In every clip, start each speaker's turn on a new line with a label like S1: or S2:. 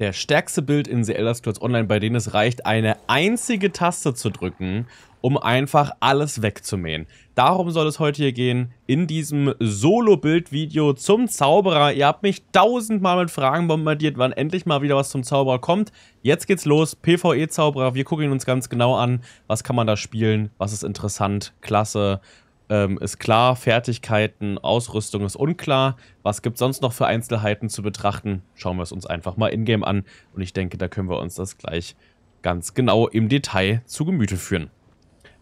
S1: der stärkste Bild in The Elder Scrolls Online, bei denen es reicht, eine einzige Taste zu drücken, um einfach alles wegzumähen. Darum soll es heute hier gehen, in diesem Solo-Bild-Video zum Zauberer. Ihr habt mich tausendmal mit Fragen bombardiert, wann endlich mal wieder was zum Zauberer kommt. Jetzt geht's los, PvE-Zauberer, wir gucken uns ganz genau an. Was kann man da spielen, was ist interessant, klasse ähm, ist klar, Fertigkeiten, Ausrüstung ist unklar. Was gibt es sonst noch für Einzelheiten zu betrachten? Schauen wir es uns einfach mal in-game an und ich denke, da können wir uns das gleich ganz genau im Detail zu Gemüte führen.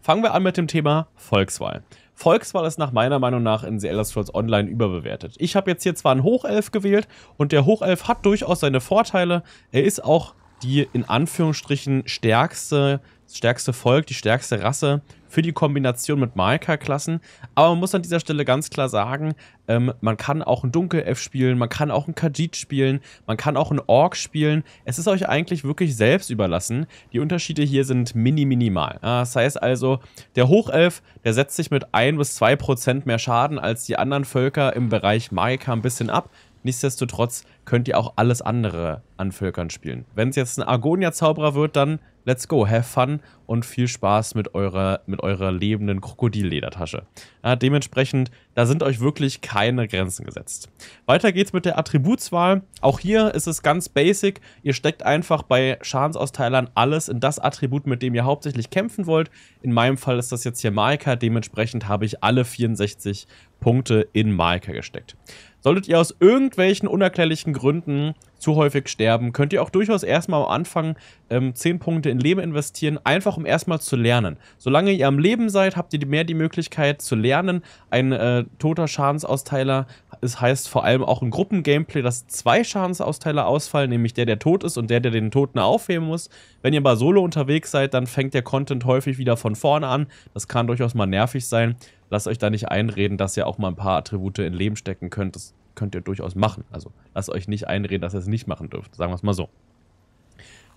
S1: Fangen wir an mit dem Thema Volkswahl. Volkswahl ist nach meiner Meinung nach in The Elder Scrolls Online überbewertet. Ich habe jetzt hier zwar einen Hochelf gewählt und der Hochelf hat durchaus seine Vorteile. Er ist auch die in Anführungsstrichen stärkste das stärkste Volk, die stärkste Rasse für die Kombination mit Marker-Klassen. Aber man muss an dieser Stelle ganz klar sagen, ähm, man kann auch einen Dunkelelf spielen, man kann auch einen Khajiit spielen, man kann auch einen Ork spielen. Es ist euch eigentlich wirklich selbst überlassen. Die Unterschiede hier sind mini-minimal. Das heißt also, der Hochelf, der setzt sich mit 1 2 mehr Schaden als die anderen Völker im Bereich Magica ein bisschen ab. Nichtsdestotrotz könnt ihr auch alles andere an Völkern spielen. Wenn es jetzt ein Argonia-Zauberer wird, dann Let's go, have fun und viel Spaß mit eurer, mit eurer lebenden Krokodilledertasche. Ja, dementsprechend, da sind euch wirklich keine Grenzen gesetzt. Weiter geht's mit der Attributswahl. Auch hier ist es ganz basic. Ihr steckt einfach bei Schadensausteilern alles in das Attribut, mit dem ihr hauptsächlich kämpfen wollt. In meinem Fall ist das jetzt hier Maika. Dementsprechend habe ich alle 64 Punkte in Maika gesteckt. Solltet ihr aus irgendwelchen unerklärlichen Gründen zu häufig sterben, könnt ihr auch durchaus erstmal am Anfang ähm, 10 Punkte in Leben investieren, einfach um erstmal zu lernen. Solange ihr am Leben seid, habt ihr mehr die Möglichkeit zu lernen. Ein äh, toter Schadensausteiler, es heißt vor allem auch im Gruppengameplay, dass zwei Schadensausteiler ausfallen, nämlich der, der tot ist und der, der den Toten aufheben muss. Wenn ihr bei Solo unterwegs seid, dann fängt der Content häufig wieder von vorne an. Das kann durchaus mal nervig sein lasst euch da nicht einreden, dass ihr auch mal ein paar Attribute in Leben stecken könnt. Das könnt ihr durchaus machen. Also lasst euch nicht einreden, dass ihr es nicht machen dürft. Sagen wir es mal so.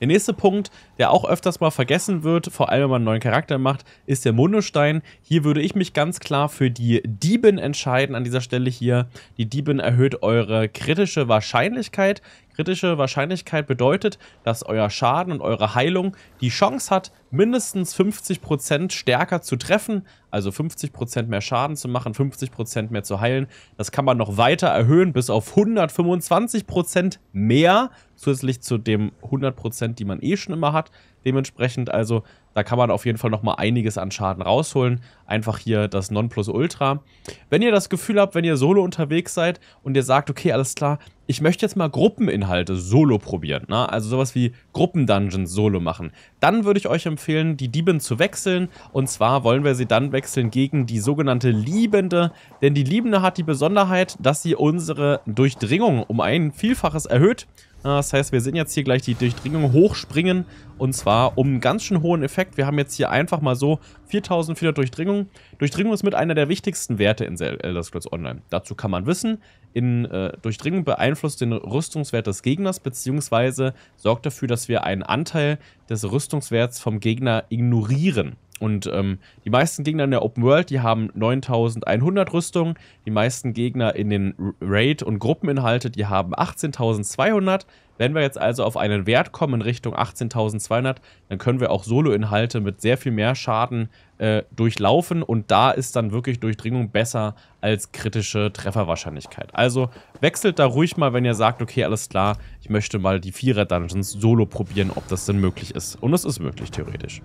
S1: Der nächste Punkt, der auch öfters mal vergessen wird, vor allem wenn man einen neuen Charakter macht, ist der Mundestein. Hier würde ich mich ganz klar für die Dieben entscheiden an dieser Stelle hier. Die Dieben erhöht eure kritische Wahrscheinlichkeit. Kritische Wahrscheinlichkeit bedeutet, dass euer Schaden und eure Heilung die Chance hat, mindestens 50% stärker zu treffen, also 50% mehr Schaden zu machen, 50% mehr zu heilen. Das kann man noch weiter erhöhen bis auf 125% mehr, zusätzlich zu dem 100%, die man eh schon immer hat. Dementsprechend also da kann man auf jeden Fall nochmal einiges an Schaden rausholen. Einfach hier das Nonplusultra. Wenn ihr das Gefühl habt, wenn ihr solo unterwegs seid und ihr sagt, okay, alles klar, ich möchte jetzt mal Gruppeninhalte solo probieren, ne? also sowas wie Gruppendungeons solo machen, dann würde ich euch empfehlen, die Dieben zu wechseln. Und zwar wollen wir sie dann wechseln gegen die sogenannte Liebende, denn die Liebende hat die Besonderheit, dass sie unsere Durchdringung um ein Vielfaches erhöht Ah, das heißt, wir sehen jetzt hier gleich die Durchdringung hochspringen und zwar um einen ganz schön hohen Effekt. Wir haben jetzt hier einfach mal so 4400 Durchdringung. Durchdringung ist mit einer der wichtigsten Werte in Elder Scrolls Online. Dazu kann man wissen, in äh, Durchdringung beeinflusst den Rüstungswert des Gegners beziehungsweise sorgt dafür, dass wir einen Anteil des Rüstungswerts vom Gegner ignorieren. Und ähm, die meisten Gegner in der Open World, die haben 9100 Rüstung. Die meisten Gegner in den Raid- und Gruppeninhalte, die haben 18200. Wenn wir jetzt also auf einen Wert kommen in Richtung 18200, dann können wir auch Solo-Inhalte mit sehr viel mehr Schaden äh, durchlaufen. Und da ist dann wirklich Durchdringung besser als kritische Trefferwahrscheinlichkeit. Also wechselt da ruhig mal, wenn ihr sagt, okay, alles klar, ich möchte mal die Vierer-Dungeons solo probieren, ob das denn möglich ist. Und es ist möglich, theoretisch.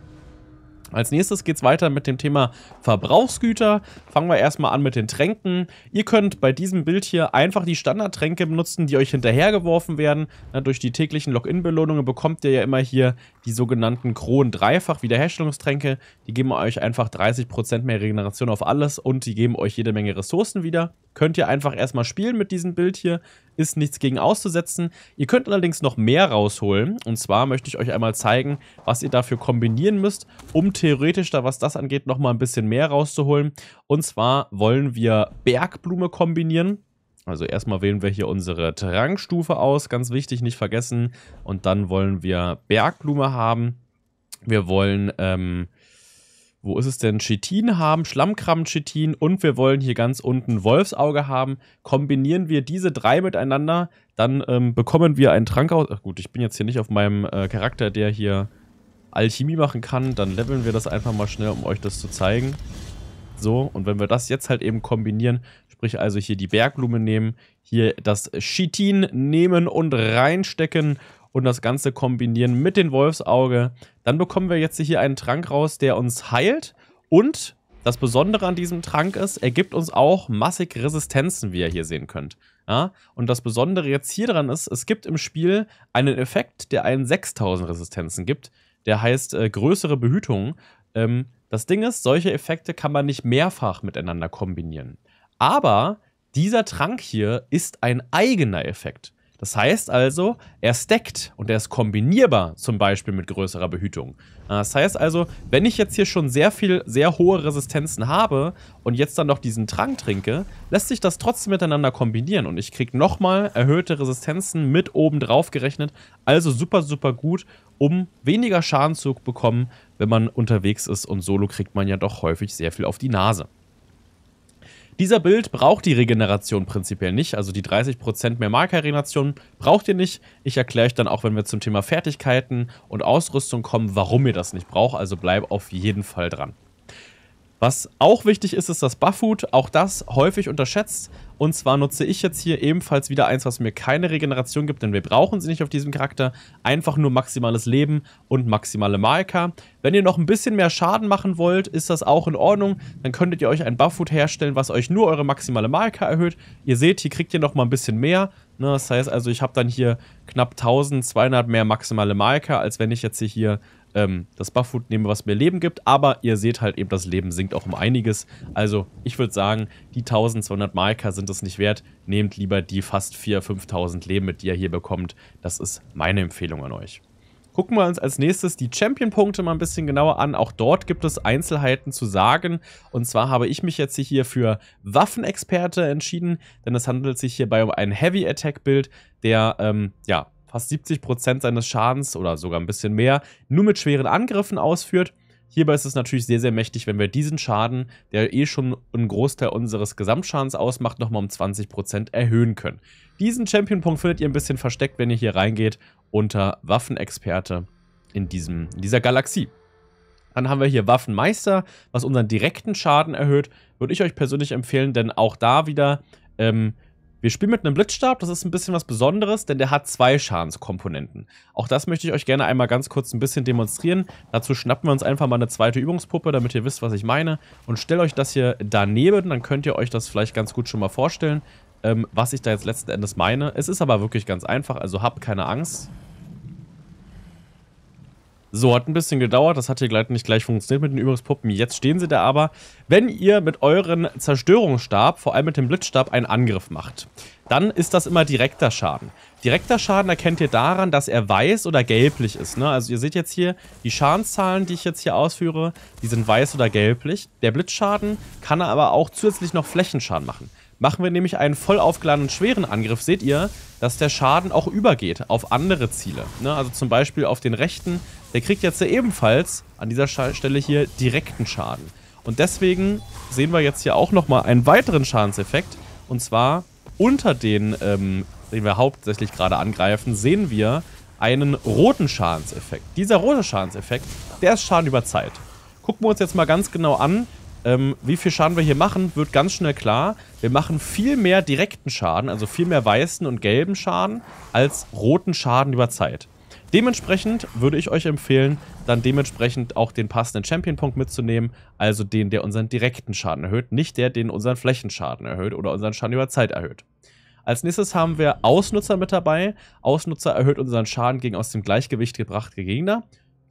S1: Als nächstes geht es weiter mit dem Thema Verbrauchsgüter. Fangen wir erstmal an mit den Tränken. Ihr könnt bei diesem Bild hier einfach die Standardtränke benutzen, die euch hinterhergeworfen werden. Na, durch die täglichen Login-Belohnungen bekommt ihr ja immer hier die sogenannten Kronen dreifach Wiederherstellungstränke. Die geben euch einfach 30% mehr Regeneration auf alles und die geben euch jede Menge Ressourcen wieder. Könnt ihr einfach erstmal spielen mit diesem Bild hier ist nichts gegen auszusetzen. Ihr könnt allerdings noch mehr rausholen. Und zwar möchte ich euch einmal zeigen, was ihr dafür kombinieren müsst, um theoretisch, da was das angeht, nochmal ein bisschen mehr rauszuholen. Und zwar wollen wir Bergblume kombinieren. Also erstmal wählen wir hier unsere Trankstufe aus, ganz wichtig, nicht vergessen. Und dann wollen wir Bergblume haben. Wir wollen ähm, wo ist es denn? Chitin haben, schlammkram chitin und wir wollen hier ganz unten Wolfsauge haben. Kombinieren wir diese drei miteinander, dann ähm, bekommen wir einen Trank aus. Ach gut, ich bin jetzt hier nicht auf meinem äh, Charakter, der hier Alchemie machen kann. Dann leveln wir das einfach mal schnell, um euch das zu zeigen. So, und wenn wir das jetzt halt eben kombinieren, sprich also hier die Bergblume nehmen, hier das Chitin nehmen und reinstecken und das Ganze kombinieren mit dem Wolfsauge. Dann bekommen wir jetzt hier einen Trank raus, der uns heilt und das Besondere an diesem Trank ist, er gibt uns auch massig Resistenzen, wie ihr hier sehen könnt. Ja? Und das Besondere jetzt hier dran ist, es gibt im Spiel einen Effekt, der einen 6000 Resistenzen gibt. Der heißt äh, größere Behütung. Ähm, das Ding ist, solche Effekte kann man nicht mehrfach miteinander kombinieren. Aber dieser Trank hier ist ein eigener Effekt. Das heißt also, er stackt und er ist kombinierbar, zum Beispiel mit größerer Behütung. Äh, das heißt also, wenn ich jetzt hier schon sehr viel, sehr hohe Resistenzen habe und jetzt dann noch diesen Trank trinke, lässt sich das trotzdem miteinander kombinieren und ich kriege nochmal erhöhte Resistenzen mit oben drauf gerechnet. Also super, super gut, um weniger Schaden zu bekommen, wenn man unterwegs ist und solo kriegt man ja doch häufig sehr viel auf die Nase. Dieser Bild braucht die Regeneration prinzipiell nicht, also die 30% mehr marker braucht ihr nicht. Ich erkläre euch dann auch, wenn wir zum Thema Fertigkeiten und Ausrüstung kommen, warum ihr das nicht braucht, also bleib auf jeden Fall dran. Was auch wichtig ist, ist das Buffhood. Auch das häufig unterschätzt. Und zwar nutze ich jetzt hier ebenfalls wieder eins, was mir keine Regeneration gibt, denn wir brauchen sie nicht auf diesem Charakter. Einfach nur maximales Leben und maximale Marker. Wenn ihr noch ein bisschen mehr Schaden machen wollt, ist das auch in Ordnung. Dann könntet ihr euch ein Buffhood herstellen, was euch nur eure maximale Marker erhöht. Ihr seht, hier kriegt ihr nochmal ein bisschen mehr. Ne, das heißt also, ich habe dann hier knapp 1200 mehr maximale Marker, als wenn ich jetzt hier ähm, das Bufffood nehme, was mir Leben gibt. Aber ihr seht halt eben, das Leben sinkt auch um einiges. Also ich würde sagen, die 1200 Marker sind es nicht wert. Nehmt lieber die fast 4.000, 5.000 Leben mit, die ihr hier bekommt. Das ist meine Empfehlung an euch. Gucken wir uns als nächstes die Champion-Punkte mal ein bisschen genauer an. Auch dort gibt es Einzelheiten zu sagen. Und zwar habe ich mich jetzt hier für Waffenexperte entschieden, denn es handelt sich hierbei um einen Heavy-Attack-Build, der ähm, ja, fast 70% seines Schadens oder sogar ein bisschen mehr nur mit schweren Angriffen ausführt. Hierbei ist es natürlich sehr, sehr mächtig, wenn wir diesen Schaden, der eh schon einen Großteil unseres Gesamtschadens ausmacht, nochmal um 20% erhöhen können. Diesen Champion-Punkt findet ihr ein bisschen versteckt, wenn ihr hier reingeht, unter Waffenexperte in, diesem, in dieser Galaxie. Dann haben wir hier Waffenmeister, was unseren direkten Schaden erhöht. Würde ich euch persönlich empfehlen, denn auch da wieder ähm, wir spielen mit einem Blitzstab, das ist ein bisschen was Besonderes, denn der hat zwei Schadenskomponenten. Auch das möchte ich euch gerne einmal ganz kurz ein bisschen demonstrieren. Dazu schnappen wir uns einfach mal eine zweite Übungspuppe, damit ihr wisst, was ich meine. Und stellt euch das hier daneben, dann könnt ihr euch das vielleicht ganz gut schon mal vorstellen, ähm, was ich da jetzt letzten Endes meine. Es ist aber wirklich ganz einfach, also habt keine Angst. So, hat ein bisschen gedauert, das hat hier leider nicht gleich funktioniert mit den Übungspuppen. Jetzt stehen sie da aber. Wenn ihr mit euren Zerstörungsstab, vor allem mit dem Blitzstab, einen Angriff macht, dann ist das immer direkter Schaden. Direkter Schaden erkennt ihr daran, dass er weiß oder gelblich ist. Ne? Also ihr seht jetzt hier, die Schadenszahlen, die ich jetzt hier ausführe, die sind weiß oder gelblich. Der Blitzschaden kann aber auch zusätzlich noch Flächenschaden machen. Machen wir nämlich einen voll aufgeladenen schweren Angriff, seht ihr, dass der Schaden auch übergeht auf andere Ziele. Ne? Also zum Beispiel auf den rechten der kriegt jetzt ebenfalls an dieser Stelle hier direkten Schaden. Und deswegen sehen wir jetzt hier auch nochmal einen weiteren Schadenseffekt. Und zwar unter den, ähm, den wir hauptsächlich gerade angreifen, sehen wir einen roten Schadenseffekt. Dieser rote Schadenseffekt, der ist Schaden über Zeit. Gucken wir uns jetzt mal ganz genau an, ähm, wie viel Schaden wir hier machen, wird ganz schnell klar. Wir machen viel mehr direkten Schaden, also viel mehr weißen und gelben Schaden, als roten Schaden über Zeit. Dementsprechend würde ich euch empfehlen, dann dementsprechend auch den passenden Champion-Punkt mitzunehmen, also den, der unseren direkten Schaden erhöht, nicht der, den unseren Flächenschaden erhöht oder unseren Schaden über Zeit erhöht. Als nächstes haben wir Ausnutzer mit dabei. Ausnutzer erhöht unseren Schaden gegen aus dem Gleichgewicht gebrachte Gegner.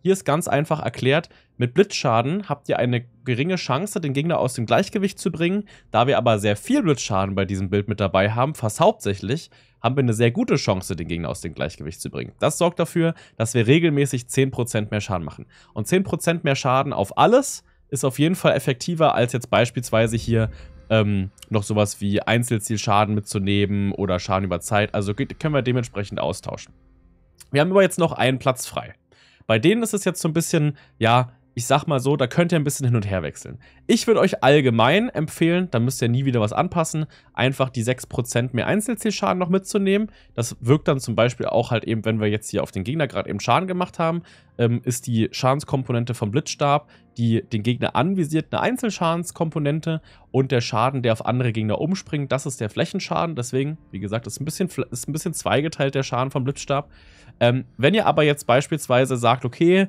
S1: Hier ist ganz einfach erklärt, mit Blitzschaden habt ihr eine geringe Chance, den Gegner aus dem Gleichgewicht zu bringen. Da wir aber sehr viel Blitzschaden bei diesem Bild mit dabei haben, fast hauptsächlich, haben wir eine sehr gute Chance, den Gegner aus dem Gleichgewicht zu bringen. Das sorgt dafür, dass wir regelmäßig 10% mehr Schaden machen. Und 10% mehr Schaden auf alles ist auf jeden Fall effektiver als jetzt beispielsweise hier ähm, noch sowas wie Einzelzielschaden mitzunehmen oder Schaden über Zeit. Also können wir dementsprechend austauschen. Wir haben aber jetzt noch einen Platz frei. Bei denen ist es jetzt so ein bisschen, ja, ich sag mal so, da könnt ihr ein bisschen hin und her wechseln. Ich würde euch allgemein empfehlen, da müsst ihr nie wieder was anpassen, einfach die 6% mehr Einzelzielschaden noch mitzunehmen. Das wirkt dann zum Beispiel auch halt eben, wenn wir jetzt hier auf den Gegner gerade eben Schaden gemacht haben, ähm, ist die Schadenskomponente vom Blitzstab, die den Gegner anvisiert, eine Einzelschadenskomponente und der Schaden, der auf andere Gegner umspringt, das ist der Flächenschaden. Deswegen, wie gesagt, ist ein bisschen, ist ein bisschen zweigeteilt der Schaden vom Blitzstab. Ähm, wenn ihr aber jetzt beispielsweise sagt, okay,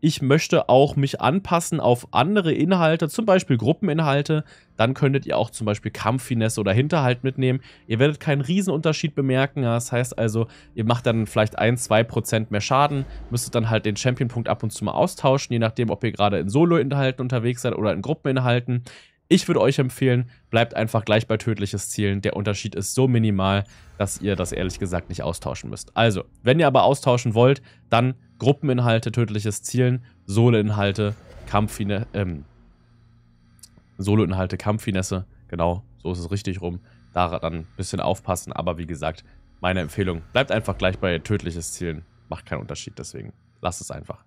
S1: ich möchte auch mich anpassen auf andere Inhalte, zum Beispiel Gruppeninhalte, dann könntet ihr auch zum Beispiel Kampffinesse oder Hinterhalt mitnehmen. Ihr werdet keinen Riesenunterschied bemerken, das heißt also, ihr macht dann vielleicht 1-2% mehr Schaden, müsstet dann halt den Champion-Punkt ab und zu mal austauschen, je nachdem, ob ihr gerade in Solo-Inhalten unterwegs seid oder in Gruppeninhalten. Ich würde euch empfehlen, bleibt einfach gleich bei tödliches Zielen. Der Unterschied ist so minimal, dass ihr das ehrlich gesagt nicht austauschen müsst. Also, wenn ihr aber austauschen wollt, dann Gruppeninhalte, tödliches Zielen, Soloinhalte, Kampffinesse, ähm, Soloinhalte, Kampffinesse, genau, so ist es richtig rum. Da dann ein bisschen aufpassen, aber wie gesagt, meine Empfehlung, bleibt einfach gleich bei tödliches Zielen. Macht keinen Unterschied, deswegen lasst es einfach.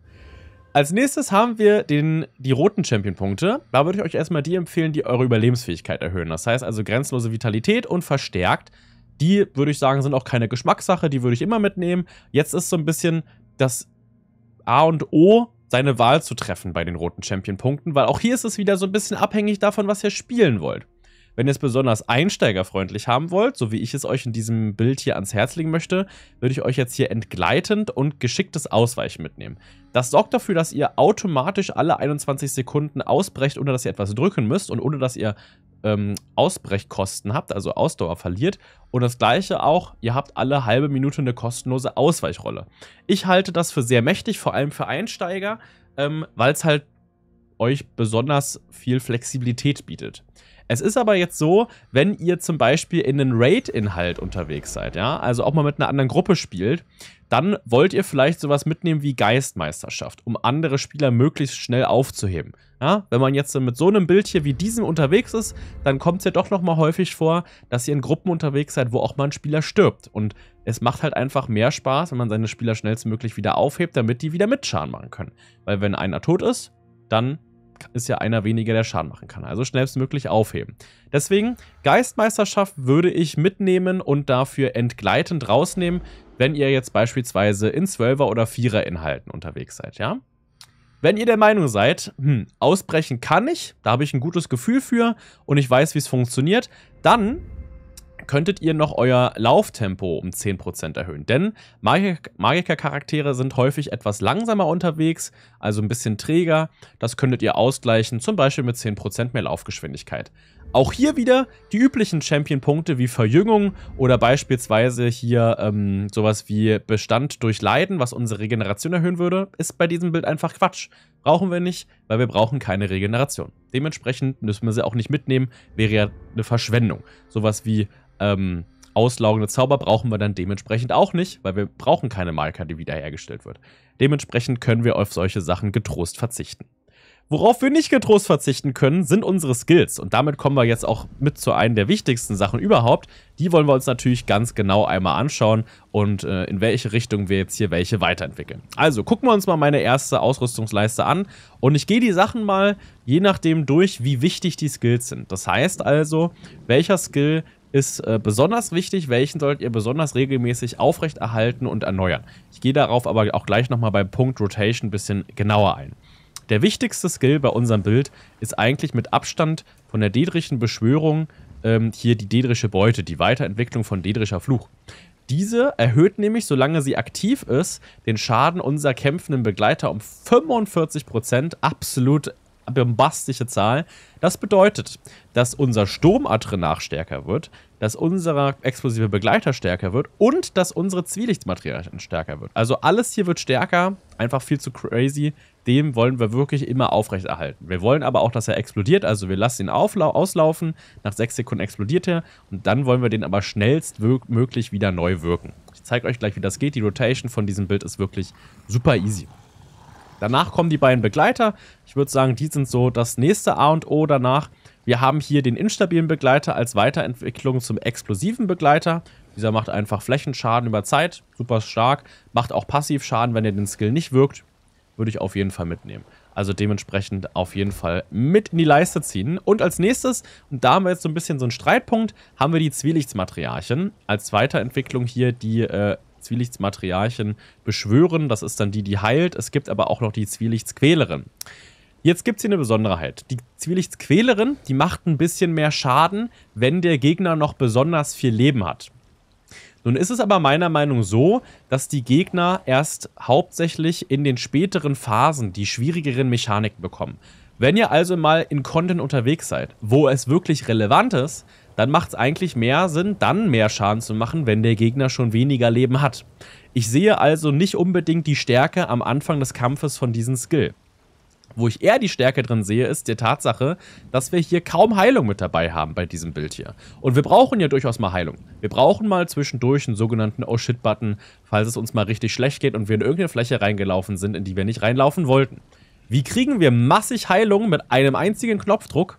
S1: Als nächstes haben wir den, die roten Champion-Punkte. Da würde ich euch erstmal die empfehlen, die eure Überlebensfähigkeit erhöhen. Das heißt also grenzenlose Vitalität und verstärkt. Die, würde ich sagen, sind auch keine Geschmackssache, die würde ich immer mitnehmen. Jetzt ist so ein bisschen das A und O, seine Wahl zu treffen bei den roten Champion-Punkten, weil auch hier ist es wieder so ein bisschen abhängig davon, was ihr spielen wollt. Wenn ihr es besonders einsteigerfreundlich haben wollt, so wie ich es euch in diesem Bild hier ans Herz legen möchte, würde ich euch jetzt hier entgleitend und geschicktes Ausweichen mitnehmen. Das sorgt dafür, dass ihr automatisch alle 21 Sekunden ausbrecht, ohne dass ihr etwas drücken müsst und ohne dass ihr ähm, Ausbrechkosten habt, also Ausdauer verliert. Und das gleiche auch, ihr habt alle halbe Minute eine kostenlose Ausweichrolle. Ich halte das für sehr mächtig, vor allem für Einsteiger, ähm, weil es halt euch besonders viel Flexibilität bietet. Es ist aber jetzt so, wenn ihr zum Beispiel in einen Raid-Inhalt unterwegs seid, ja, also auch mal mit einer anderen Gruppe spielt, dann wollt ihr vielleicht sowas mitnehmen wie Geistmeisterschaft, um andere Spieler möglichst schnell aufzuheben. Ja, wenn man jetzt mit so einem Bild hier wie diesem unterwegs ist, dann kommt es ja doch nochmal häufig vor, dass ihr in Gruppen unterwegs seid, wo auch mal ein Spieler stirbt. Und es macht halt einfach mehr Spaß, wenn man seine Spieler schnellstmöglich wieder aufhebt, damit die wieder Mitschaden machen können. Weil wenn einer tot ist, dann ist ja einer weniger, der Schaden machen kann. Also schnellstmöglich aufheben. Deswegen, Geistmeisterschaft würde ich mitnehmen und dafür entgleitend rausnehmen, wenn ihr jetzt beispielsweise in 12er oder 4er Inhalten unterwegs seid, ja? Wenn ihr der Meinung seid, hm, ausbrechen kann ich, da habe ich ein gutes Gefühl für und ich weiß, wie es funktioniert, dann könntet ihr noch euer Lauftempo um 10% erhöhen. Denn Magiker-Charaktere sind häufig etwas langsamer unterwegs, also ein bisschen träger. Das könntet ihr ausgleichen, zum Beispiel mit 10% mehr Laufgeschwindigkeit. Auch hier wieder die üblichen Champion-Punkte wie Verjüngung oder beispielsweise hier ähm, sowas wie Bestand durch Leiden, was unsere Regeneration erhöhen würde, ist bei diesem Bild einfach Quatsch. Brauchen wir nicht, weil wir brauchen keine Regeneration. Dementsprechend müssen wir sie auch nicht mitnehmen, wäre ja eine Verschwendung. Sowas wie ähm, auslaugende Zauber brauchen wir dann dementsprechend auch nicht, weil wir brauchen keine Malka, die wiederhergestellt wird. Dementsprechend können wir auf solche Sachen getrost verzichten. Worauf wir nicht getrost verzichten können, sind unsere Skills. Und damit kommen wir jetzt auch mit zu einem der wichtigsten Sachen überhaupt. Die wollen wir uns natürlich ganz genau einmal anschauen und äh, in welche Richtung wir jetzt hier welche weiterentwickeln. Also gucken wir uns mal meine erste Ausrüstungsleiste an. Und ich gehe die Sachen mal je nachdem durch, wie wichtig die Skills sind. Das heißt also, welcher Skill ist äh, besonders wichtig, welchen solltet ihr besonders regelmäßig aufrechterhalten und erneuern. Ich gehe darauf aber auch gleich nochmal beim Punkt Rotation ein bisschen genauer ein. Der wichtigste Skill bei unserem Bild ist eigentlich mit Abstand von der Dedrischen Beschwörung ähm, hier die Dedrische Beute, die Weiterentwicklung von Dedrischer Fluch. Diese erhöht nämlich, solange sie aktiv ist, den Schaden unserer kämpfenden Begleiter um 45%. Prozent. Absolut bombastische Zahl. Das bedeutet, dass unser Sturmadrenach stärker wird, dass unser explosive Begleiter stärker wird und dass unsere Zwielichtmaterialien stärker wird. Also alles hier wird stärker, einfach viel zu crazy. Dem wollen wir wirklich immer aufrechterhalten. Wir wollen aber auch, dass er explodiert, also wir lassen ihn auslaufen. Nach sechs Sekunden explodiert er und dann wollen wir den aber schnellstmöglich wieder neu wirken. Ich zeige euch gleich, wie das geht. Die Rotation von diesem Bild ist wirklich super easy. Danach kommen die beiden Begleiter. Ich würde sagen, die sind so das nächste A und O danach. Wir haben hier den instabilen Begleiter als Weiterentwicklung zum explosiven Begleiter. Dieser macht einfach Flächenschaden über Zeit, super stark. Macht auch Passivschaden, wenn er den Skill nicht wirkt. Würde ich auf jeden Fall mitnehmen. Also dementsprechend auf jeden Fall mit in die Leiste ziehen. Und als nächstes, und da haben wir jetzt so ein bisschen so einen Streitpunkt, haben wir die Zwielichtmatriarchen als Weiterentwicklung hier, die äh, Zwielichtsmatriarchin beschwören. Das ist dann die, die heilt. Es gibt aber auch noch die Zwielichtsquälerin. Jetzt gibt es hier eine Besonderheit. Die Zwielichtsquälerin, die macht ein bisschen mehr Schaden, wenn der Gegner noch besonders viel Leben hat. Nun ist es aber meiner Meinung so, dass die Gegner erst hauptsächlich in den späteren Phasen die schwierigeren Mechaniken bekommen. Wenn ihr also mal in Content unterwegs seid, wo es wirklich relevant ist, dann macht es eigentlich mehr Sinn, dann mehr Schaden zu machen, wenn der Gegner schon weniger Leben hat. Ich sehe also nicht unbedingt die Stärke am Anfang des Kampfes von diesem Skill. Wo ich eher die Stärke drin sehe, ist die Tatsache, dass wir hier kaum Heilung mit dabei haben bei diesem Bild hier. Und wir brauchen ja durchaus mal Heilung. Wir brauchen mal zwischendurch einen sogenannten Oh Shit-Button, falls es uns mal richtig schlecht geht und wir in irgendeine Fläche reingelaufen sind, in die wir nicht reinlaufen wollten. Wie kriegen wir massig Heilung mit einem einzigen Knopfdruck?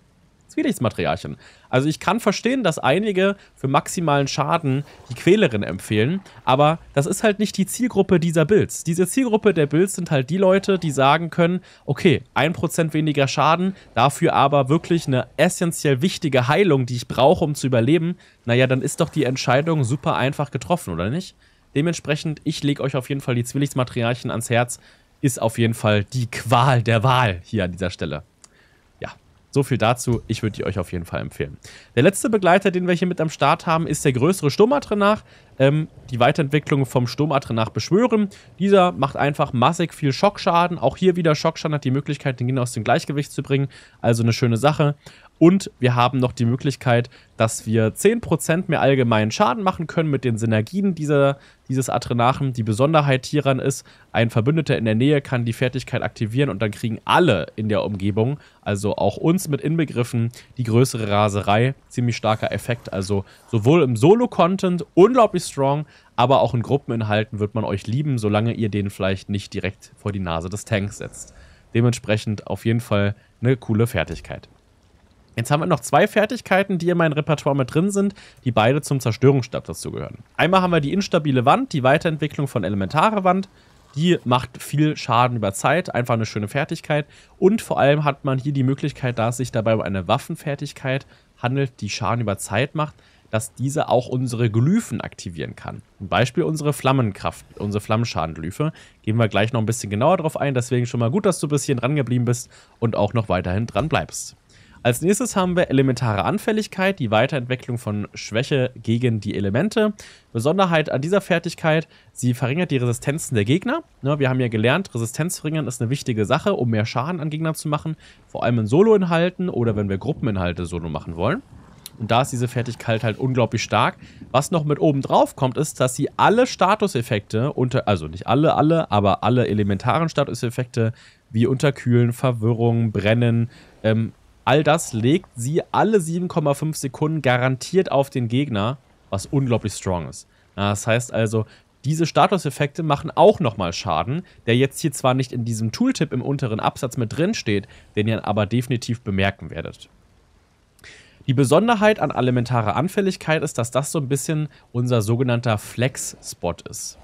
S1: Das Also ich kann verstehen, dass einige für maximalen Schaden die Quälerin empfehlen, aber das ist halt nicht die Zielgruppe dieser Builds. Diese Zielgruppe der Builds sind halt die Leute, die sagen können, okay, 1% weniger Schaden, dafür aber wirklich eine essentiell wichtige Heilung, die ich brauche, um zu überleben. Naja, dann ist doch die Entscheidung super einfach getroffen, oder nicht? Dementsprechend, ich lege euch auf jeden Fall die Zwillingsmaterialchen ans Herz. Ist auf jeden Fall die Qual der Wahl hier an dieser Stelle. So viel dazu. Ich würde die euch auf jeden Fall empfehlen. Der letzte Begleiter, den wir hier mit am Start haben, ist der größere Sturmatrenach. Ähm, die Weiterentwicklung vom Sturmatrenach beschwören. Dieser macht einfach massig viel Schockschaden. Auch hier wieder Schockschaden hat die Möglichkeit, den Gegner aus dem Gleichgewicht zu bringen. Also eine schöne Sache. Und wir haben noch die Möglichkeit, dass wir 10% mehr allgemeinen Schaden machen können mit den Synergien dieser, dieses Atrenachen. Die Besonderheit hieran ist, ein Verbündeter in der Nähe kann die Fertigkeit aktivieren und dann kriegen alle in der Umgebung, also auch uns mit inbegriffen, die größere Raserei. Ziemlich starker Effekt, also sowohl im Solo-Content unglaublich strong, aber auch in Gruppeninhalten wird man euch lieben, solange ihr den vielleicht nicht direkt vor die Nase des Tanks setzt. Dementsprechend auf jeden Fall eine coole Fertigkeit. Jetzt haben wir noch zwei Fertigkeiten, die in meinem Repertoire mit drin sind, die beide zum Zerstörungsstab dazu gehören. Einmal haben wir die instabile Wand, die Weiterentwicklung von elementare Wand. Die macht viel Schaden über Zeit, einfach eine schöne Fertigkeit. Und vor allem hat man hier die Möglichkeit, da es sich dabei um eine Waffenfertigkeit handelt, die Schaden über Zeit macht, dass diese auch unsere Glyphen aktivieren kann. Zum Beispiel unsere Flammenkraft, unsere flammenschaden Gehen wir gleich noch ein bisschen genauer drauf ein, deswegen schon mal gut, dass du bis hierhin dran geblieben bist und auch noch weiterhin dran bleibst. Als nächstes haben wir elementare Anfälligkeit, die Weiterentwicklung von Schwäche gegen die Elemente. Besonderheit an dieser Fertigkeit, sie verringert die Resistenzen der Gegner. Ne, wir haben ja gelernt, Resistenz verringern ist eine wichtige Sache, um mehr Schaden an Gegnern zu machen. Vor allem in Solo-Inhalten oder wenn wir Gruppeninhalte Solo machen wollen. Und da ist diese Fertigkeit halt unglaublich stark. Was noch mit oben drauf kommt, ist, dass sie alle Statuseffekte, unter, also nicht alle, alle, aber alle elementaren Statuseffekte, wie Unterkühlen, Verwirrung, Brennen, ähm, All das legt sie alle 7,5 Sekunden garantiert auf den Gegner, was unglaublich strong ist. Das heißt also, diese Statuseffekte machen auch nochmal Schaden, der jetzt hier zwar nicht in diesem Tooltip im unteren Absatz mit drin steht, den ihr aber definitiv bemerken werdet. Die Besonderheit an elementarer Anfälligkeit ist, dass das so ein bisschen unser sogenannter Flex-Spot ist.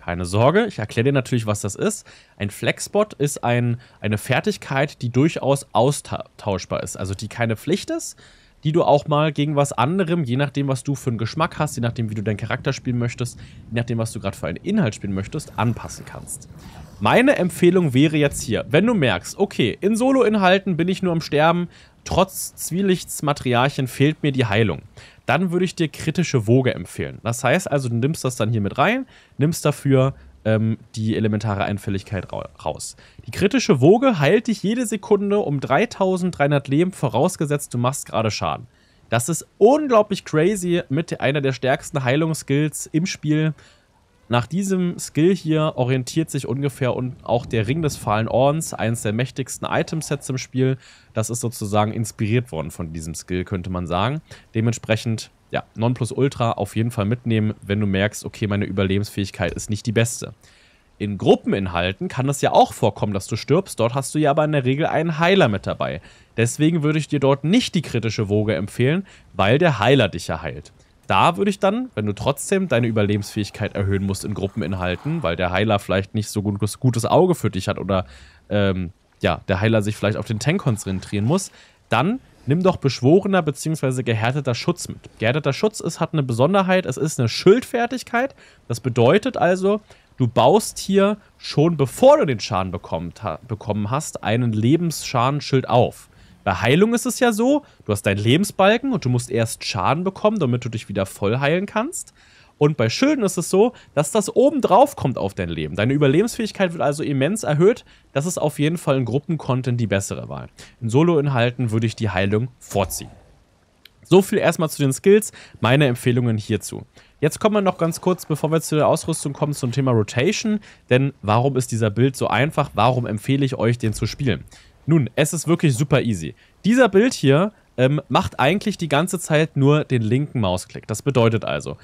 S1: Keine Sorge, ich erkläre dir natürlich, was das ist. Ein Flexbot ist ein, eine Fertigkeit, die durchaus austauschbar ist, also die keine Pflicht ist, die du auch mal gegen was anderem, je nachdem, was du für einen Geschmack hast, je nachdem, wie du deinen Charakter spielen möchtest, je nachdem, was du gerade für einen Inhalt spielen möchtest, anpassen kannst. Meine Empfehlung wäre jetzt hier, wenn du merkst, okay, in Solo-Inhalten bin ich nur am Sterben, trotz Zwielichtsmaterialien fehlt mir die Heilung, dann würde ich dir kritische Woge empfehlen. Das heißt also, du nimmst das dann hier mit rein, nimmst dafür ähm, die elementare Einfälligkeit ra raus. Die kritische Woge heilt dich jede Sekunde um 3300 Leben, vorausgesetzt du machst gerade Schaden. Das ist unglaublich crazy mit einer der stärksten Heilungsskills im Spiel. Nach diesem Skill hier orientiert sich ungefähr und auch der Ring des Fallen Ordens, eines der mächtigsten Itemsets im Spiel. Das ist sozusagen inspiriert worden von diesem Skill, könnte man sagen. Dementsprechend, ja, Nonplus Ultra auf jeden Fall mitnehmen, wenn du merkst, okay, meine Überlebensfähigkeit ist nicht die beste. In Gruppeninhalten kann es ja auch vorkommen, dass du stirbst. Dort hast du ja aber in der Regel einen Heiler mit dabei. Deswegen würde ich dir dort nicht die kritische Woge empfehlen, weil der Heiler dich ja heilt. Da würde ich dann, wenn du trotzdem deine Überlebensfähigkeit erhöhen musst in Gruppeninhalten, weil der Heiler vielleicht nicht so gut, gutes Auge für dich hat oder ähm, ja, der Heiler sich vielleicht auf den Tank konzentrieren muss, dann nimm doch beschworener bzw. gehärteter Schutz mit. Gehärteter Schutz ist, hat eine Besonderheit, es ist eine Schildfertigkeit. Das bedeutet also, du baust hier schon bevor du den Schaden bekommen hast, einen Lebensschadensschild auf. Bei Heilung ist es ja so, du hast deinen Lebensbalken und du musst erst Schaden bekommen, damit du dich wieder voll heilen kannst. Und bei Schilden ist es so, dass das oben drauf kommt auf dein Leben. Deine Überlebensfähigkeit wird also immens erhöht. Das ist auf jeden Fall in Gruppencontent die bessere Wahl. In Solo-Inhalten würde ich die Heilung vorziehen. So viel erstmal zu den Skills, meine Empfehlungen hierzu. Jetzt kommen wir noch ganz kurz, bevor wir zu der Ausrüstung kommen, zum Thema Rotation. Denn warum ist dieser Bild so einfach? Warum empfehle ich euch, den zu spielen? Nun, es ist wirklich super easy. Dieser Bild hier ähm, macht eigentlich die ganze Zeit nur den linken Mausklick. Das bedeutet also,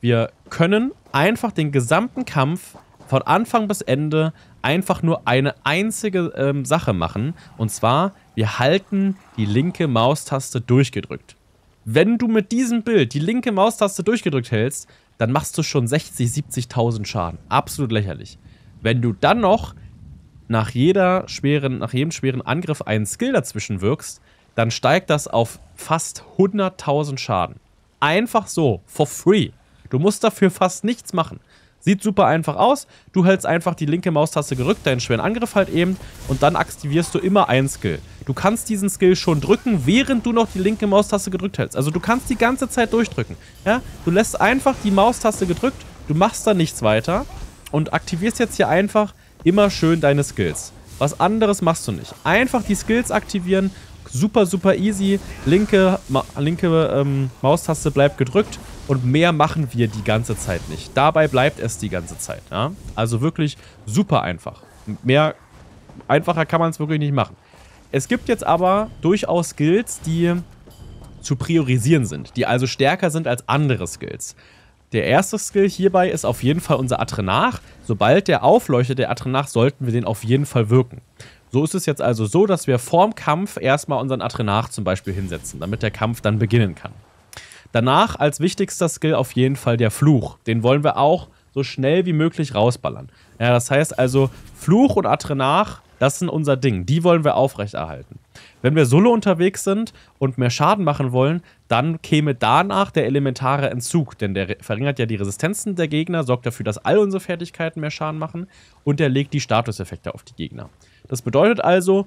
S1: wir können einfach den gesamten Kampf von Anfang bis Ende einfach nur eine einzige ähm, Sache machen. Und zwar, wir halten die linke Maustaste durchgedrückt. Wenn du mit diesem Bild die linke Maustaste durchgedrückt hältst, dann machst du schon 60, 70.000 Schaden. Absolut lächerlich. Wenn du dann noch nach jeder schweren, nach jedem schweren Angriff einen Skill dazwischen wirkst, dann steigt das auf fast 100.000 Schaden. Einfach so, for free. Du musst dafür fast nichts machen. Sieht super einfach aus. Du hältst einfach die linke Maustaste gedrückt, deinen schweren Angriff halt eben und dann aktivierst du immer einen Skill. Du kannst diesen Skill schon drücken, während du noch die linke Maustaste gedrückt hältst. Also du kannst die ganze Zeit durchdrücken. Ja? Du lässt einfach die Maustaste gedrückt, du machst da nichts weiter und aktivierst jetzt hier einfach immer schön deine Skills. Was anderes machst du nicht. Einfach die Skills aktivieren. Super, super easy. Linke, ma linke ähm, Maustaste bleibt gedrückt. Und mehr machen wir die ganze Zeit nicht. Dabei bleibt es die ganze Zeit. Ja? Also wirklich super einfach. Mehr einfacher kann man es wirklich nicht machen. Es gibt jetzt aber durchaus Skills, die zu priorisieren sind. Die also stärker sind als andere Skills. Der erste Skill hierbei ist auf jeden Fall unser Adrenach. Sobald der aufleuchtet, der Atrenach, sollten wir den auf jeden Fall wirken. So ist es jetzt also so, dass wir vorm Kampf erstmal unseren Adrenach zum Beispiel hinsetzen, damit der Kampf dann beginnen kann. Danach als wichtigster Skill auf jeden Fall der Fluch. Den wollen wir auch so schnell wie möglich rausballern. Ja, das heißt also, Fluch und Adrenach, das sind unser Ding. Die wollen wir aufrechterhalten. Wenn wir Solo unterwegs sind und mehr Schaden machen wollen, dann käme danach der elementare Entzug, denn der verringert ja die Resistenzen der Gegner, sorgt dafür, dass all unsere Fertigkeiten mehr Schaden machen und er legt die Statuseffekte auf die Gegner. Das bedeutet also,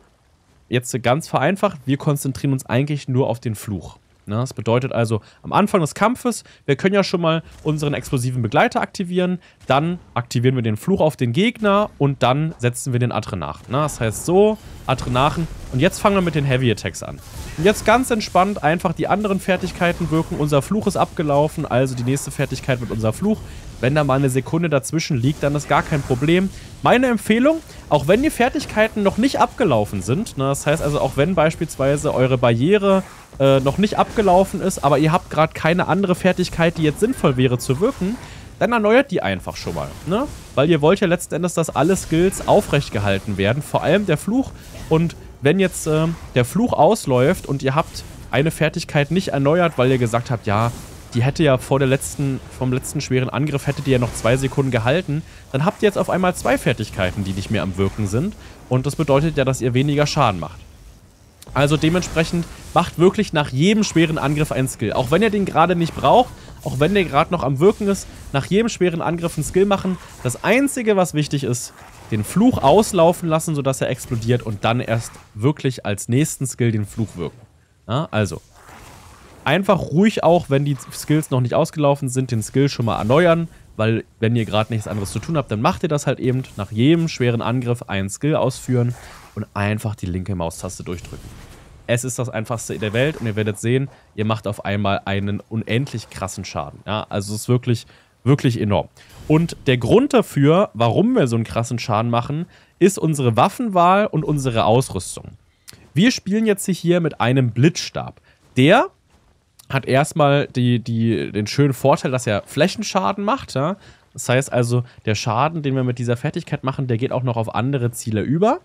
S1: jetzt ganz vereinfacht, wir konzentrieren uns eigentlich nur auf den Fluch. Ne? Das bedeutet also, am Anfang des Kampfes, wir können ja schon mal unseren explosiven Begleiter aktivieren, dann aktivieren wir den Fluch auf den Gegner und dann setzen wir den Atrenachen. Ne? Das heißt so, Adrenachen und jetzt fangen wir mit den Heavy Attacks an. Und jetzt ganz entspannt einfach die anderen Fertigkeiten wirken. Unser Fluch ist abgelaufen, also die nächste Fertigkeit wird unser Fluch. Wenn da mal eine Sekunde dazwischen liegt, dann ist gar kein Problem. Meine Empfehlung, auch wenn die Fertigkeiten noch nicht abgelaufen sind, ne, das heißt also auch wenn beispielsweise eure Barriere äh, noch nicht abgelaufen ist, aber ihr habt gerade keine andere Fertigkeit, die jetzt sinnvoll wäre zu wirken, dann erneuert die einfach schon mal. Ne? Weil ihr wollt ja letzten Endes, dass alle Skills aufrecht gehalten werden, vor allem der Fluch. Und wenn jetzt äh, der Fluch ausläuft und ihr habt eine Fertigkeit nicht erneuert, weil ihr gesagt habt, ja, die hätte ja vor der letzten, vom letzten schweren Angriff hätte die ja noch zwei Sekunden gehalten. Dann habt ihr jetzt auf einmal zwei Fertigkeiten, die nicht mehr am Wirken sind. Und das bedeutet ja, dass ihr weniger Schaden macht. Also dementsprechend macht wirklich nach jedem schweren Angriff einen Skill. Auch wenn ihr den gerade nicht braucht, auch wenn der gerade noch am Wirken ist, nach jedem schweren Angriff einen Skill machen. Das Einzige, was wichtig ist, den Fluch auslaufen lassen, sodass er explodiert und dann erst wirklich als nächsten Skill den Fluch wirken. Ja, also, einfach ruhig auch, wenn die Skills noch nicht ausgelaufen sind, den Skill schon mal erneuern, weil wenn ihr gerade nichts anderes zu tun habt, dann macht ihr das halt eben nach jedem schweren Angriff einen Skill ausführen und einfach die linke Maustaste durchdrücken. Es ist das einfachste in der Welt und ihr werdet sehen, ihr macht auf einmal einen unendlich krassen Schaden. Ja, also es ist wirklich, wirklich enorm. Und der Grund dafür, warum wir so einen krassen Schaden machen, ist unsere Waffenwahl und unsere Ausrüstung. Wir spielen jetzt hier mit einem Blitzstab. Der hat erstmal die, die, den schönen Vorteil, dass er Flächenschaden macht. Ja? Das heißt also, der Schaden, den wir mit dieser Fertigkeit machen, der geht auch noch auf andere Ziele über.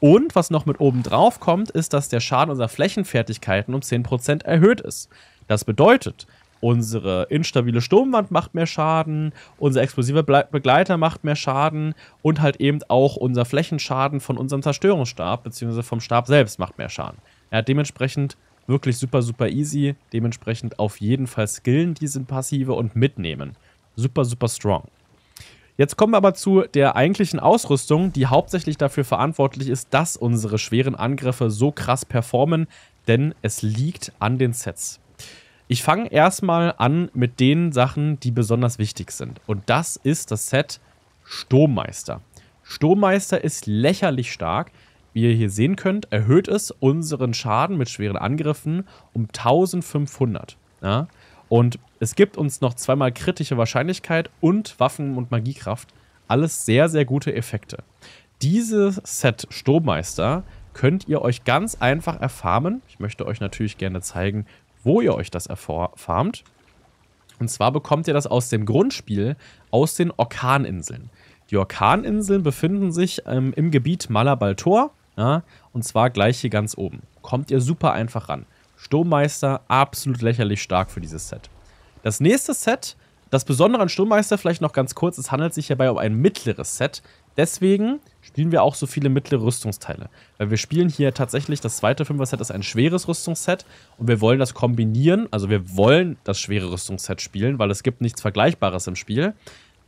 S1: Und was noch mit oben drauf kommt, ist, dass der Schaden unserer Flächenfertigkeiten um 10% erhöht ist. Das bedeutet, unsere instabile Sturmwand macht mehr Schaden, unser explosiver Begleiter macht mehr Schaden und halt eben auch unser Flächenschaden von unserem Zerstörungsstab bzw. vom Stab selbst macht mehr Schaden. Ja, dementsprechend wirklich super, super easy. Dementsprechend auf jeden Fall skillen diese Passive und mitnehmen. Super, super strong. Jetzt kommen wir aber zu der eigentlichen Ausrüstung, die hauptsächlich dafür verantwortlich ist, dass unsere schweren Angriffe so krass performen, denn es liegt an den Sets. Ich fange erstmal an mit den Sachen, die besonders wichtig sind. Und das ist das Set Sturmmeister. Sturmmeister ist lächerlich stark wie ihr hier sehen könnt, erhöht es unseren Schaden mit schweren Angriffen um 1500. Ja? Und es gibt uns noch zweimal kritische Wahrscheinlichkeit und Waffen- und Magiekraft. Alles sehr, sehr gute Effekte. Dieses Set Sturmmeister könnt ihr euch ganz einfach erfarmen. Ich möchte euch natürlich gerne zeigen, wo ihr euch das erfarmt. Und zwar bekommt ihr das aus dem Grundspiel, aus den Orkaninseln. Die Orkaninseln befinden sich ähm, im Gebiet Malabaltor ja? Und zwar gleich hier ganz oben. Kommt ihr super einfach ran. Sturmmeister, absolut lächerlich stark für dieses Set. Das nächste Set, das Besondere an Sturmmeister vielleicht noch ganz kurz, es handelt sich hierbei um ein mittleres Set. Deswegen spielen wir auch so viele mittlere Rüstungsteile. Weil wir spielen hier tatsächlich, das zweite Fünfer-Set ist ein schweres Rüstungsset und wir wollen das kombinieren. Also wir wollen das schwere Rüstungsset spielen, weil es gibt nichts Vergleichbares im Spiel.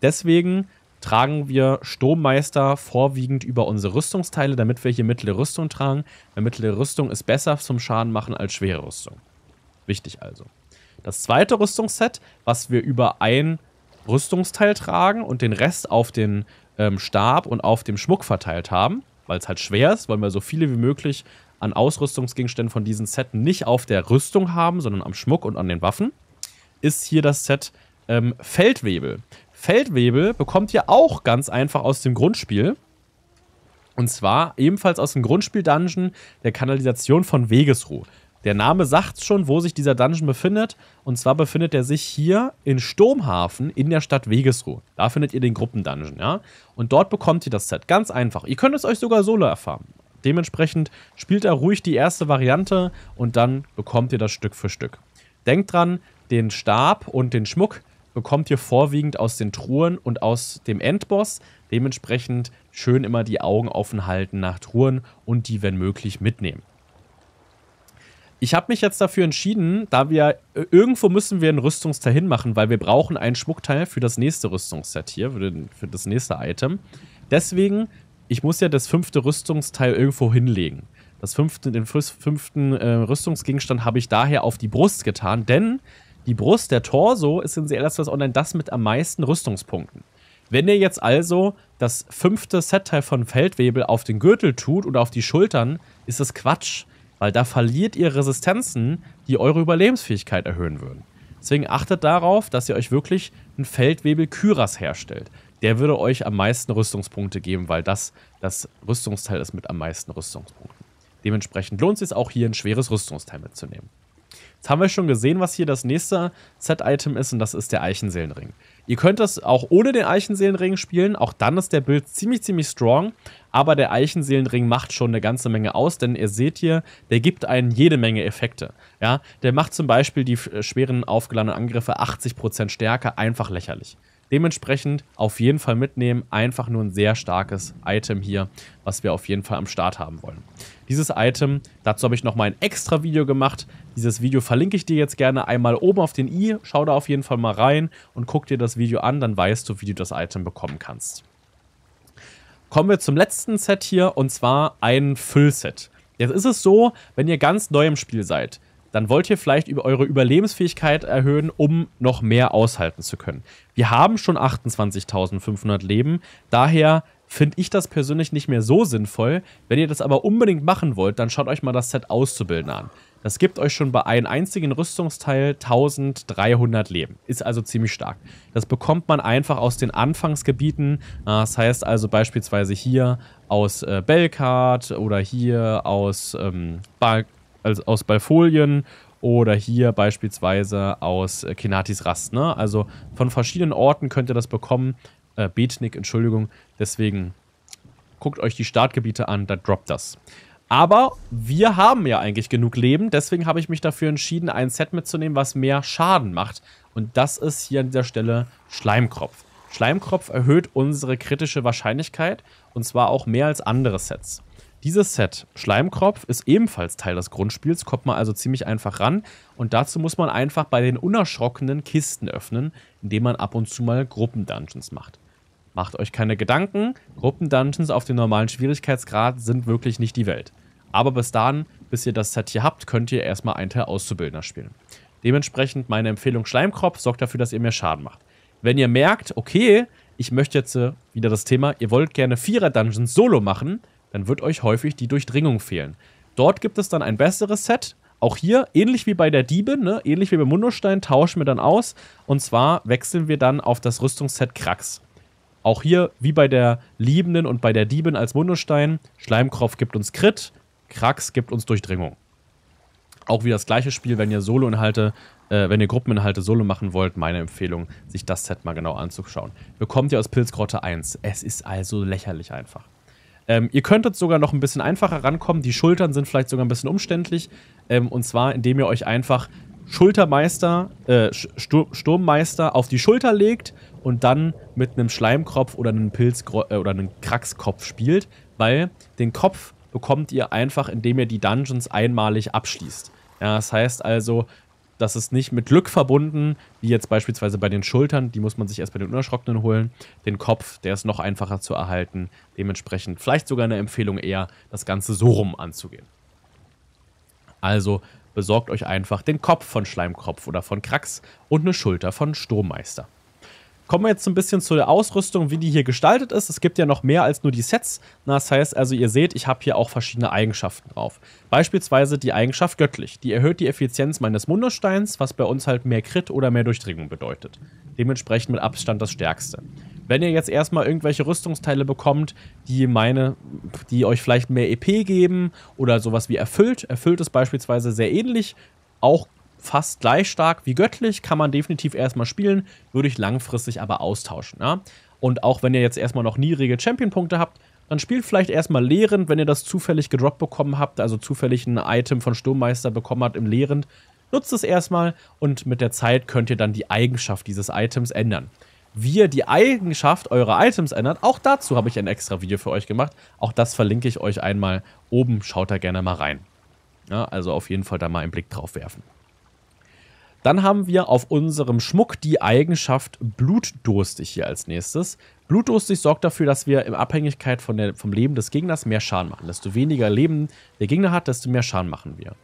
S1: Deswegen tragen wir Sturmmeister vorwiegend über unsere Rüstungsteile, damit wir hier mittlere Rüstung tragen. Weil mittlere Rüstung ist besser zum Schaden machen als schwere Rüstung. Wichtig also. Das zweite Rüstungsset, was wir über ein Rüstungsteil tragen und den Rest auf den ähm, Stab und auf dem Schmuck verteilt haben, weil es halt schwer ist, wollen wir so viele wie möglich an Ausrüstungsgegenständen von diesen Sets nicht auf der Rüstung haben, sondern am Schmuck und an den Waffen, ist hier das Set ähm, Feldwebel. Feldwebel bekommt ihr auch ganz einfach aus dem Grundspiel. Und zwar ebenfalls aus dem Grundspiel-Dungeon der Kanalisation von Wegesruh. Der Name sagt schon, wo sich dieser Dungeon befindet. Und zwar befindet er sich hier in Sturmhafen in der Stadt Wegesruh. Da findet ihr den Gruppendungeon, ja. Und dort bekommt ihr das Set. Ganz einfach. Ihr könnt es euch sogar solo erfahren. Dementsprechend spielt er ruhig die erste Variante und dann bekommt ihr das Stück für Stück. Denkt dran, den Stab und den Schmuck bekommt ihr vorwiegend aus den Truhen und aus dem Endboss. Dementsprechend schön immer die Augen offen halten nach Truhen und die, wenn möglich, mitnehmen. Ich habe mich jetzt dafür entschieden, da wir äh, irgendwo müssen wir ein Rüstungsteil hinmachen, weil wir brauchen einen Schmuckteil für das nächste Rüstungsset hier, für, den, für das nächste Item. Deswegen, ich muss ja das fünfte Rüstungsteil irgendwo hinlegen. Das fünfte, den fünften äh, Rüstungsgegenstand habe ich daher auf die Brust getan, denn die Brust, der Torso ist in The Elder Scrolls Online das mit am meisten Rüstungspunkten. Wenn ihr jetzt also das fünfte Setteil von Feldwebel auf den Gürtel tut oder auf die Schultern, ist das Quatsch, weil da verliert ihr Resistenzen, die eure Überlebensfähigkeit erhöhen würden. Deswegen achtet darauf, dass ihr euch wirklich einen Feldwebel Kyras herstellt. Der würde euch am meisten Rüstungspunkte geben, weil das das Rüstungsteil ist mit am meisten Rüstungspunkten. Dementsprechend lohnt es sich auch hier ein schweres Rüstungsteil mitzunehmen. Jetzt haben wir schon gesehen, was hier das nächste Set-Item ist und das ist der Eichenseelenring. Ihr könnt das auch ohne den Eichenseelenring spielen, auch dann ist der Bild ziemlich, ziemlich strong, aber der Eichenseelenring macht schon eine ganze Menge aus, denn ihr seht hier, der gibt einen jede Menge Effekte. Ja, der macht zum Beispiel die schweren aufgeladenen Angriffe 80% stärker, einfach lächerlich. Dementsprechend auf jeden Fall mitnehmen. Einfach nur ein sehr starkes Item hier, was wir auf jeden Fall am Start haben wollen. Dieses Item, dazu habe ich nochmal ein extra Video gemacht. Dieses Video verlinke ich dir jetzt gerne einmal oben auf den i. Schau da auf jeden Fall mal rein und guck dir das Video an, dann weißt du, wie du das Item bekommen kannst. Kommen wir zum letzten Set hier und zwar ein Füllset. Jetzt ist es so, wenn ihr ganz neu im Spiel seid, dann wollt ihr vielleicht über eure Überlebensfähigkeit erhöhen, um noch mehr aushalten zu können. Wir haben schon 28.500 Leben, daher finde ich das persönlich nicht mehr so sinnvoll. Wenn ihr das aber unbedingt machen wollt, dann schaut euch mal das Set Auszubilden an. Das gibt euch schon bei einem einzigen Rüstungsteil 1300 Leben. Ist also ziemlich stark. Das bekommt man einfach aus den Anfangsgebieten. Ah, das heißt also beispielsweise hier aus äh, Belkart oder hier aus ähm, also aus Balfolien oder hier beispielsweise aus äh, Kenatis Rast. Ne? Also von verschiedenen Orten könnt ihr das bekommen. Äh, Betnik, Entschuldigung. Deswegen guckt euch die Startgebiete an, da droppt das. Aber wir haben ja eigentlich genug Leben, deswegen habe ich mich dafür entschieden, ein Set mitzunehmen, was mehr Schaden macht. Und das ist hier an dieser Stelle Schleimkropf. Schleimkropf erhöht unsere kritische Wahrscheinlichkeit und zwar auch mehr als andere Sets. Dieses Set Schleimkropf ist ebenfalls Teil des Grundspiels, kommt man also ziemlich einfach ran und dazu muss man einfach bei den unerschrockenen Kisten öffnen, indem man ab und zu mal Gruppendungeons macht. Macht euch keine Gedanken, Gruppendungeons auf dem normalen Schwierigkeitsgrad sind wirklich nicht die Welt. Aber bis dahin, bis ihr das Set hier habt, könnt ihr erstmal einen Teil Auszubildender spielen. Dementsprechend meine Empfehlung Schleimkropf sorgt dafür, dass ihr mehr Schaden macht. Wenn ihr merkt, okay, ich möchte jetzt äh, wieder das Thema, ihr wollt gerne Vierer-Dungeons solo machen, dann wird euch häufig die Durchdringung fehlen. Dort gibt es dann ein besseres Set. Auch hier, ähnlich wie bei der Diebe, ne? ähnlich wie beim Mundostein, tauschen wir dann aus. Und zwar wechseln wir dann auf das Rüstungsset Krax. Auch hier, wie bei der Liebenden und bei der Diebin als Mundostein, Schleimkropf gibt uns Crit, Krax gibt uns Durchdringung. Auch wie das gleiche Spiel, wenn ihr Solo-Inhalte, äh, wenn ihr Gruppeninhalte Solo machen wollt, meine Empfehlung, sich das Set mal genau anzuschauen. Bekommt ihr aus Pilzgrotte 1. Es ist also lächerlich einfach. Ähm, ihr könntet sogar noch ein bisschen einfacher rankommen. Die Schultern sind vielleicht sogar ein bisschen umständlich. Ähm, und zwar, indem ihr euch einfach Schultermeister, äh, Stur Sturmmeister auf die Schulter legt und dann mit einem Schleimkopf oder einem Pilz äh, oder einem Kraxkopf spielt, weil den Kopf bekommt ihr einfach, indem ihr die Dungeons einmalig abschließt. Ja, das heißt also, das ist nicht mit Glück verbunden, wie jetzt beispielsweise bei den Schultern, die muss man sich erst bei den Unerschrockenen holen. Den Kopf, der ist noch einfacher zu erhalten. Dementsprechend vielleicht sogar eine Empfehlung eher, das Ganze so rum anzugehen. Also besorgt euch einfach den Kopf von Schleimkopf oder von Krax und eine Schulter von Sturmmeister. Kommen wir jetzt ein bisschen zu der Ausrüstung, wie die hier gestaltet ist. Es gibt ja noch mehr als nur die Sets. Das heißt also, ihr seht, ich habe hier auch verschiedene Eigenschaften drauf. Beispielsweise die Eigenschaft göttlich. Die erhöht die Effizienz meines Mundersteins, was bei uns halt mehr Crit oder mehr Durchdringung bedeutet. Dementsprechend mit Abstand das Stärkste. Wenn ihr jetzt erstmal irgendwelche Rüstungsteile bekommt, die meine, die euch vielleicht mehr EP geben oder sowas wie erfüllt, erfüllt ist beispielsweise sehr ähnlich, auch fast gleich stark wie göttlich, kann man definitiv erstmal spielen, würde ich langfristig aber austauschen. Ja? Und auch wenn ihr jetzt erstmal noch niedrige Champion-Punkte habt, dann spielt vielleicht erstmal Lehrend, wenn ihr das zufällig gedroppt bekommen habt, also zufällig ein Item von Sturmmeister bekommen habt im Lehrend. Nutzt es erstmal und mit der Zeit könnt ihr dann die Eigenschaft dieses Items ändern. Wie ihr die Eigenschaft eurer Items ändert, auch dazu habe ich ein extra Video für euch gemacht. Auch das verlinke ich euch einmal oben, schaut da gerne mal rein. Ja, also auf jeden Fall da mal einen Blick drauf werfen. Dann haben wir auf unserem Schmuck die Eigenschaft blutdurstig hier als nächstes. Blutdurstig sorgt dafür, dass wir in Abhängigkeit von der, vom Leben des Gegners mehr Schaden machen. Desto weniger Leben der Gegner hat, desto mehr Schaden machen wir.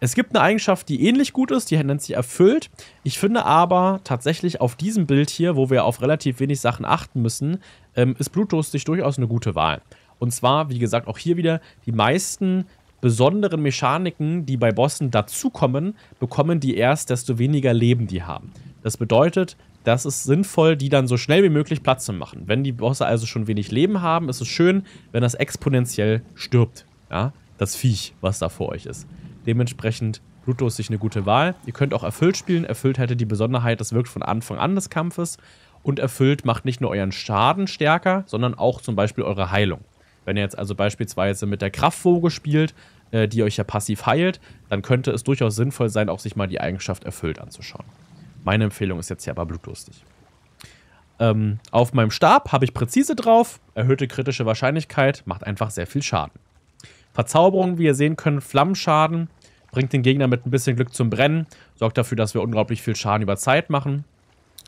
S1: Es gibt eine Eigenschaft, die ähnlich gut ist, die nennt sich erfüllt. Ich finde aber tatsächlich auf diesem Bild hier, wo wir auf relativ wenig Sachen achten müssen, ähm, ist blutdurstig durchaus eine gute Wahl. Und zwar, wie gesagt, auch hier wieder, die meisten besonderen Mechaniken, die bei Bossen dazukommen, bekommen die erst, desto weniger Leben die haben. Das bedeutet, das ist sinnvoll, die dann so schnell wie möglich Platz zu machen. Wenn die Bosse also schon wenig Leben haben, ist es schön, wenn das exponentiell stirbt. Ja? Das Viech, was da vor euch ist. Dementsprechend Pluto ist sich eine gute Wahl. Ihr könnt auch Erfüllt spielen. Erfüllt hätte die Besonderheit, das wirkt von Anfang an des Kampfes. Und Erfüllt macht nicht nur euren Schaden stärker, sondern auch zum Beispiel eure Heilung. Wenn ihr jetzt also beispielsweise mit der Kraftwoge spielt, äh, die euch ja passiv heilt, dann könnte es durchaus sinnvoll sein, auch sich mal die Eigenschaft erfüllt anzuschauen. Meine Empfehlung ist jetzt hier aber blutdurstig. Ähm, auf meinem Stab habe ich präzise drauf, erhöhte kritische Wahrscheinlichkeit, macht einfach sehr viel Schaden. Verzauberung, wie ihr sehen könnt, Flammenschaden, bringt den Gegner mit ein bisschen Glück zum Brennen, sorgt dafür, dass wir unglaublich viel Schaden über Zeit machen.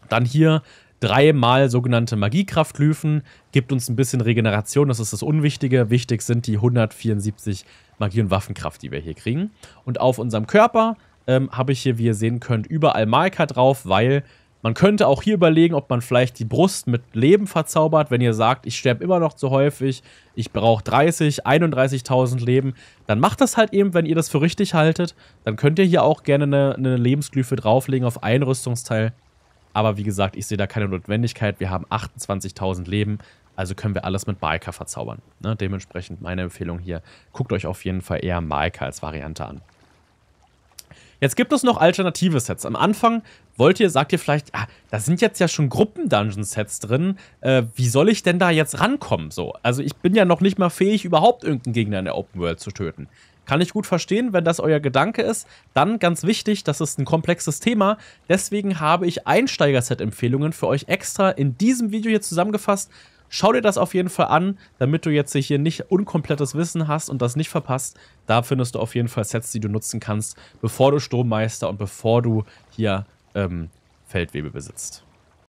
S1: Dann hier dreimal sogenannte Magiekraftlüfen, gibt uns ein bisschen Regeneration, das ist das Unwichtige. Wichtig sind die 174 Magie und Waffenkraft, die wir hier kriegen. Und auf unserem Körper ähm, habe ich hier, wie ihr sehen könnt, überall Marker drauf, weil man könnte auch hier überlegen, ob man vielleicht die Brust mit Leben verzaubert. Wenn ihr sagt, ich sterbe immer noch zu häufig, ich brauche 30, 31.000 Leben, dann macht das halt eben, wenn ihr das für richtig haltet. Dann könnt ihr hier auch gerne eine, eine Lebensglyphe drauflegen auf ein Rüstungsteil. Aber wie gesagt, ich sehe da keine Notwendigkeit. Wir haben 28.000 Leben. Also können wir alles mit Marika verzaubern. Ne? Dementsprechend meine Empfehlung hier, guckt euch auf jeden Fall eher Marika als Variante an. Jetzt gibt es noch alternative Sets. Am Anfang wollt ihr, sagt ihr vielleicht, ah, da sind jetzt ja schon Gruppen-Dungeon-Sets drin. Äh, wie soll ich denn da jetzt rankommen? So, also ich bin ja noch nicht mal fähig, überhaupt irgendeinen Gegner in der Open World zu töten. Kann ich gut verstehen, wenn das euer Gedanke ist. Dann ganz wichtig, das ist ein komplexes Thema. Deswegen habe ich Einsteiger-Set-Empfehlungen für euch extra in diesem Video hier zusammengefasst. Schau dir das auf jeden Fall an, damit du jetzt hier nicht unkomplettes Wissen hast und das nicht verpasst. Da findest du auf jeden Fall Sets, die du nutzen kannst, bevor du Strommeister und bevor du hier ähm, Feldwebel besitzt.